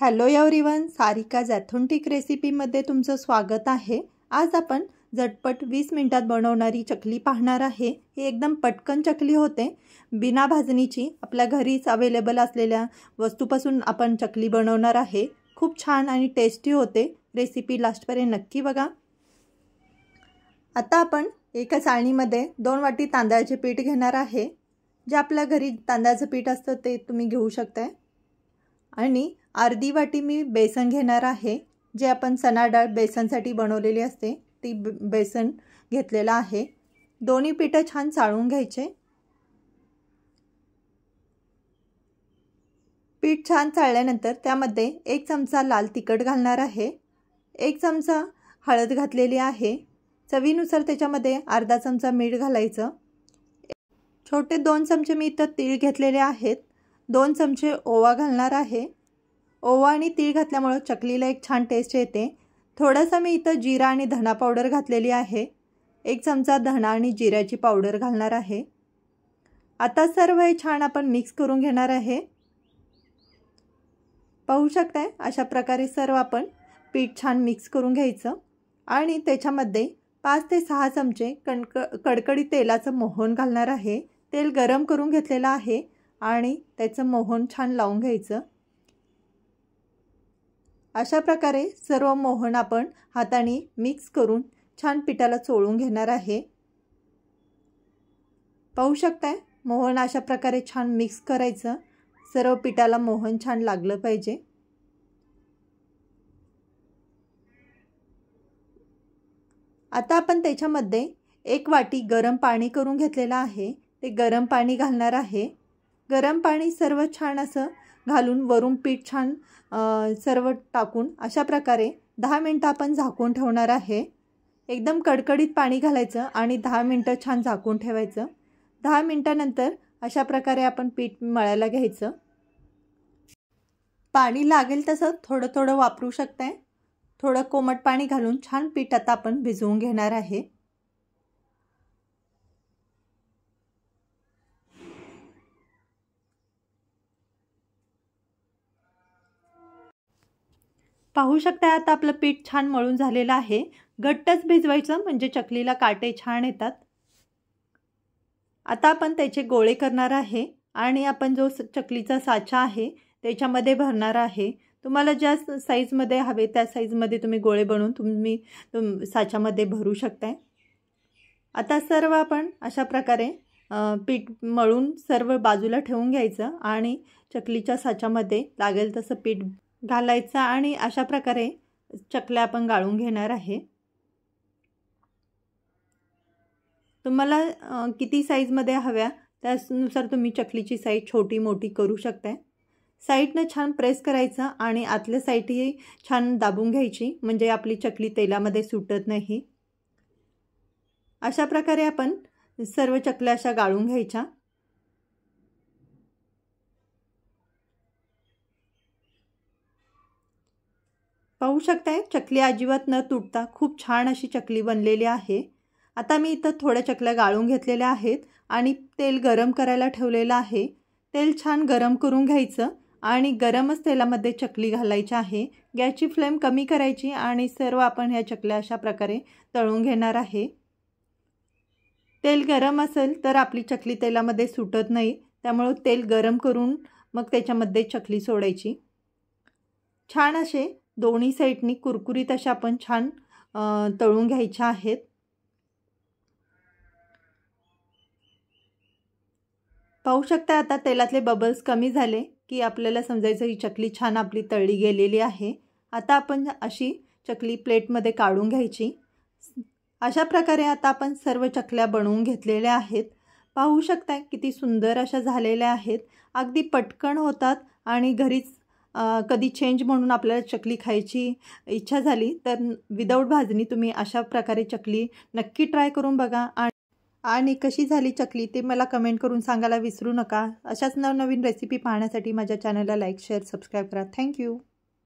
hello everyone Sarika जॅथोंटिक रेसिपीमध्ये तुमचं स्वागत आहे आज आपण झटपट वीस मिनटात बनवणारी चकली पाहणार आहे ही एकदम पटकन चकली होते बिना भाजणीची आपल्या घरीच अवेलेबल असलेल्या वस्तूपासून आपण चकली बनवणार आहे खूप छान आणि टेस्टी होते रेसिपी लास्टपर्यंत नक्की बघा आता आपण एका चाळणीमध्ये दोन वाटी तांदळाचे पीठ घेणार आहे जे आपल्या घरी तांदळाचं पीठ असतं ते तुम्ही घेऊ शकताय आणि अर्धी वाटी मी बेसन घेणार आहे जे आपण चना डाळ बेसनसाठी बनवलेली असते ती बेसन घेतलेलं आहे दोन्ही पिठं छान चाळून घ्यायचे पीठ छान चाळल्यानंतर त्यामध्ये एक चमचा लाल तिखट घालणार आहे एक चमचा हळद घातलेली आहे चवीनुसार त्याच्यामध्ये अर्धा चमचा मीठ घालायचं छोटे दोन चमचे मी इथं तीळ घेतलेले आहेत दोन चमचे ओवा घालणार आहे ओवा आणि तीळ घातल्यामुळं चकलीला एक छान टेस्ट येते थोडंसं मी इथं जिरा आणि धणा पावडर घातलेली आहे एक चमचा धणा आणि जिऱ्याची पावडर घालणार आहे आता सर्व हे छान आपण मिक्स करून घेणार आहे पाहू शकताय अशा प्रकारे सर्व आपण पीठ छान मिक्स करून घ्यायचं आणि त्याच्यामध्ये पाच ते सहा चमचे कणक कडकडी तेलाचं मोहन घालणार आहे तेल गरम करून घेतलेलं आहे आणि त्याचं मोहन छान लावून घ्यायचं अशा प्रकारे सर्व मोहन आपण हाताने मिक्स करून छान पिठाला चोळून घेणार आहे पाहू शकताय मोहन अशा प्रकारे छान मिक्स करायचं सर्व पिठाला मोहन छान लागलं पाहिजे आता आपण त्याच्यामध्ये एक वाटी गरम पाणी करून घेतलेलं आहे ते गरम पाणी घालणार आहे गरम पाणी सर्व छान असं घालून वरून पीठ छान सर्व टाकून अशा प्रकारे दहा मिनटं आपण झाकून ठेवणार आहे एकदम कडकडीत पाणी घालायचं आणि दहा मिनटं छान झाकून ठेवायचं दहा मिनटानंतर अशा प्रकारे आपण पीठ मळायला घ्यायचं पाणी लागेल तसं थोडं थोडं वापरू शकताय थोडं कोमट पाणी घालून छान पीठ आता आपण भिजवून घेणार आहे पाहू शकता आता आपलं पीठ छान मळून झालेलं आहे घट्टच भिजवायचं म्हणजे चकलीला काटे छान येतात आता आपण त्याचे गोळे करणार आहे आणि आपण जो चकलीचा साचा आहे त्याच्यामध्ये भरणार आहे तुम्हाला ज्या साईजमध्ये हवे त्या साईजमध्ये तुम्ही गोळे बनवून तुम्ही तुम साच्यामध्ये भरू शकताय आता सर्व आपण अशा प्रकारे पीठ मळून सर्व बाजूला ठेवून घ्यायचं आणि चकलीच्या साच्यामध्ये लागेल तसं पीठ घालायचा आणि अशा प्रकारे चकल्या आपण गाळून घेणार आहे तुम्हाला किती साईजमध्ये हव्या त्यानुसार तुम्ही चकलीची साईज छोटी मोठी करू शकताय साईडनं छान प्रेस करायचं आणि आतल्या साईडही छान दाबून घ्यायची म्हणजे आपली चकली तेलामध्ये सुटत नाही अशा प्रकारे आपण सर्व चकल्या अशा गाळून घ्यायच्या पाहू शकताय चकली अजिबात न तुटता खूप छान अशी चकली बनलेली आहे आता मी इथं थोड्या चकल्या गाळून घेतलेल्या आहेत आणि तेल गरम करायला ठेवलेलं आहे तेल छान गरम करून घ्यायचं आणि गरमच तेलामध्ये चकली घालायची आहे गॅसची फ्लेम कमी करायची आणि सर्व आपण ह्या चकल्या अशा प्रकारे तळून घेणार आहे तेल गरम असेल तर आपली चकली तेलामध्ये सुटत नाही त्यामुळं तेल गरम करून मग त्याच्यामध्ये चकली सोडायची छान असे दोन्ही साईडनी कुरकुरीत अशा आपण छान तळून घ्यायच्या आहेत पाहू शकता आता तेलातले बबल्स कमी झाले की आपल्याला समजायचं ही चकली छान आपली तळली गेलेली आहे आता आपण अशी चकली प्लेटमध्ये काढून घ्यायची अशा प्रकारे आता आपण सर्व चकल्या बनवून घेतलेल्या आहेत पाहू शकता किती सुंदर अशा झालेल्या आहेत अगदी पटकन होतात आणि घरीच कधी चेंज म्हणून आपल्याला चकली खायची इच्छा झाली तर विदाऊट भाजणी तुम्ही अशा प्रकारे चकली नक्की ट्राय करून बघा आणि कशी झाली चकली ते मला कमेंट करून सांगायला विसरू नका अशाच नवनवीन रेसिपी पाहण्यासाठी माझ्या चॅनलला लाईक शेअर सबस्क्राईब करा थँक्यू